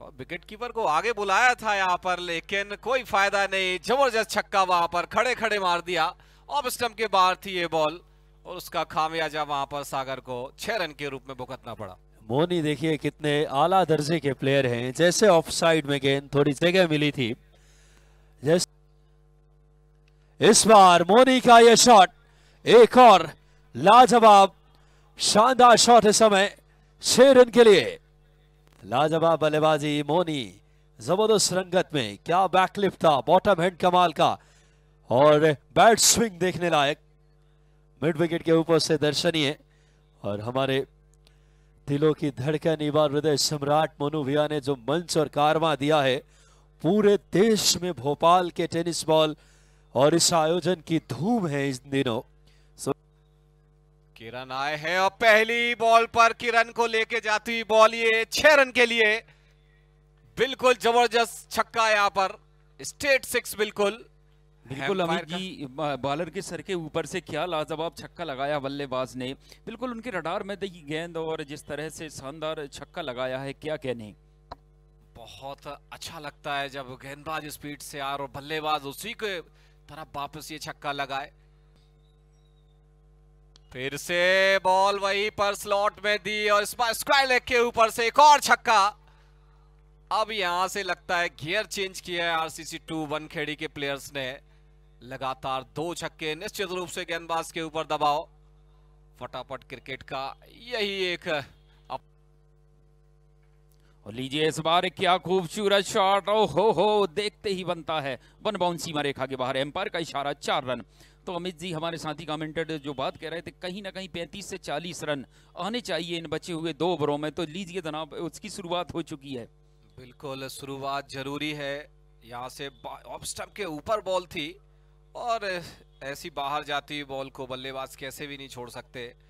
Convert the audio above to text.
और wicket keeper को आगे बुलाया था यहाँ पर लेकिन कोई फायदा नहीं जबरदस्त छक्का वहां पर खड़े खड़े मार दिया ऑफ स्टम्प के बाहर थी ये बॉल और उसका खामियाजा वहां पर सागर को छह रन के रूप में भुगतना पड़ा मोनी देखिए कितने आला दर्जे के प्लेयर हैं जैसे ऑफ साइड में गेंद थोड़ी जगह मिली थी इस बार मोनी का यह शॉट एक और लाजवाब शानदार शॉट है समय छह रन के लिए लाजवाब बल्लेबाजी मोनी जबरदस्त रंगत में क्या बैकलिप था बॉटम हैंड कमाल का और बैट स्विंग देखने लायक मिड विकेट के ऊपर से दर्शनीय और हमारे दिलों की धड़कन इवार हृदय सम्राट मोनूभिया ने जो मंच और कारवा दिया है पूरे देश में भोपाल के टेनिस बॉल और इस आयोजन की धूम है इन दिनों किरण आए हैं और पहली बॉल पर किरण को लेके जाती हुई बॉल ये छह रन के लिए बिल्कुल जबरदस्त छक्का यहां पर स्टेट सिक्स बिल्कुल बिल्कुल अमित जी बॉलर के सर के ऊपर से क्या लाजवाब छक्का लगाया बल्लेबाज ने बिल्कुल उनके रडार में देखी गेंद और जिस तरह से शानदार छक्का लगाया है क्या कहने बहुत अच्छा लगता है जब गेंदबाज स्पीड से आ और बल्लेबाज उसी के तरफ वापस ये छक्का लगाए फिर से बॉल वही पर स्लॉट में दी और इस बार स्क्वायर लेग के ऊपर से एक और छक्का अब यहां से लगता है गियर चेंज किया है आरसीसी टू वन खेड़ी के प्लेयर्स ने लगातार दो छक्के निश्चित रूप से गेंदबाज के ऊपर दबाओ फटाफट क्रिकेट का यही एक अप... और लीजिए इस बार क्या खूबसूरत शॉट हो हो देखते ही बनता है वन बाउंसी मारे खा के बाहर एम्पायर का इशारा चार रन तो अमित जी हमारे साथी कमेंटेड जो बात कह रहे थे कहीं ना कहीं पैंतीस से चालीस रन आने चाहिए इन बचे हुए दो ओवरों में तो लीजिए जनाब उसकी शुरुआत हो चुकी है बिल्कुल शुरुआत जरूरी है यहाँ से ऑफ स्टम्प के ऊपर बॉल थी और ऐसी बाहर जाती हुई बॉल को बल्लेबाज कैसे भी नहीं छोड़ सकते